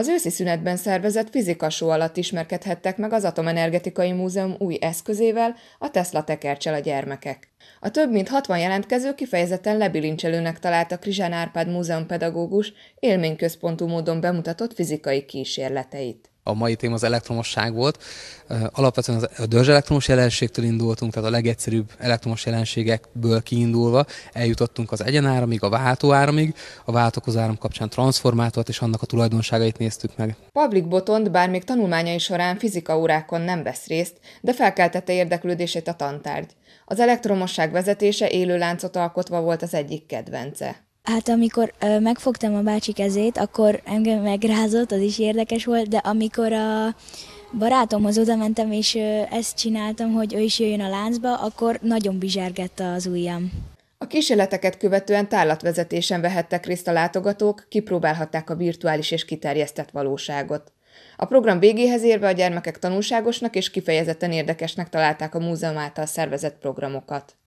Az őszi szünetben szervezett fizikasó alatt ismerkedhettek meg az Atomenergetikai Múzeum új eszközével, a Tesla tekercsel a gyermekek. A több mint 60 jelentkező kifejezetten lebilincselőnek találta Krizsán Árpád pedagógus élményközpontú módon bemutatott fizikai kísérleteit a mai téma az elektromosság volt. Alapvetően a dörzs elektromos jelenségtől indultunk, tehát a legegyszerűbb elektromos jelenségekből kiindulva eljutottunk az egyenáramig, a váltóáramig, a áram kapcsán transformátort és annak a tulajdonságait néztük meg. Pavlik Botond bár még tanulmányai során fizika órákon nem vesz részt, de felkeltette érdeklődését a tantárgy. Az elektromosság vezetése élő láncot alkotva volt az egyik kedvence. Hát amikor ö, megfogtam a bácsi kezét, akkor engem megrázott, az is érdekes volt, de amikor a barátomhoz odamentem és ö, ezt csináltam, hogy ő is jöjjön a láncba, akkor nagyon bizsergette az ujjam. A kísérleteket követően tárlatvezetésen vehettek részt a látogatók, kipróbálhatták a virtuális és kiterjesztett valóságot. A program végéhez érve a gyermekek tanulságosnak és kifejezetten érdekesnek találták a múzeum által szervezett programokat.